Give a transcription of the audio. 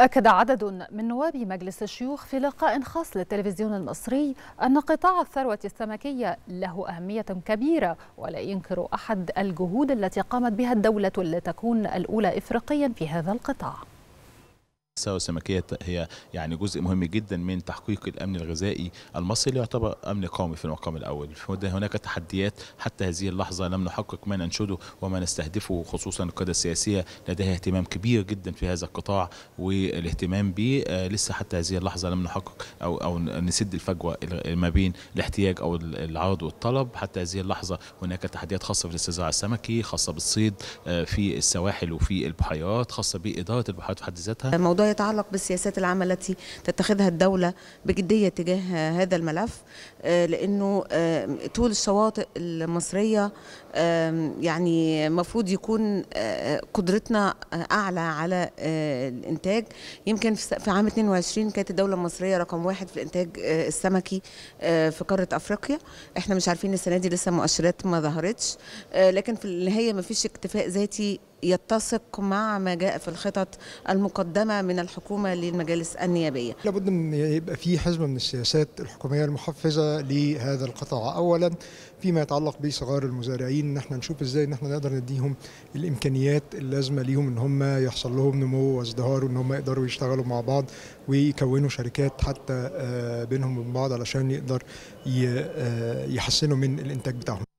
أكد عدد من نواب مجلس الشيوخ في لقاء خاص للتلفزيون المصري أن قطاع الثروة السمكية له أهمية كبيرة ولا ينكر أحد الجهود التي قامت بها الدولة لتكون الأولى إفريقيا في هذا القطاع الساوة السمكية هي يعني جزء مهم جدا من تحقيق الأمن الغذائي المصري اللي يعتبر أمن قومي في المقام الأول هناك تحديات حتى هذه اللحظة لم نحقق ما ننشده وما نستهدفه خصوصا القيادة السياسية لديها اهتمام كبير جدا في هذا القطاع والاهتمام به آه، لسه حتى هذه اللحظة لم نحقق أو أو نسد الفجوة ما بين الاحتياج أو العرض والطلب حتى هذه اللحظة هناك تحديات خاصة في الاستزراع السمكي خاصة بالصيد آه، في السواحل وفي البحيرات خاصة بإدارة البحيرات في حد ذاتها موضوع يتعلق بالسياسات العامة التي تتخذها الدولة بجدية تجاه هذا الملف آه، لأنه آه، طول الشواطئ المصرية يعني مفروض يكون آه، قدرتنا أعلى على الإنتاج يمكن في عام 22 كانت الدولة المصرية رقم واحد في الإنتاج السمكي في قارة أفريقيا احنا مش عارفين السنة دي لسه مؤشرات ما ظهرتش لكن في النهاية مفيش اكتفاء ذاتي يتسق مع ما جاء في الخطط المقدمة من الحكومة للمجالس النيابية لابد أن يبقى في حزمة من السياسات الحكومية المحفزة لهذا القطاع أولا فيما يتعلق بصغار المزارعين ان احنا نشوف ازاي ان احنا نقدر نديهم الامكانيات اللازمه ليهم ان هم يحصل لهم نمو وازدهار وان هم يقدروا يشتغلوا مع بعض ويكونوا شركات حتى آه، بينهم وبين بعض علشان يقدر آه، يحسنوا من الانتاج بتاعهم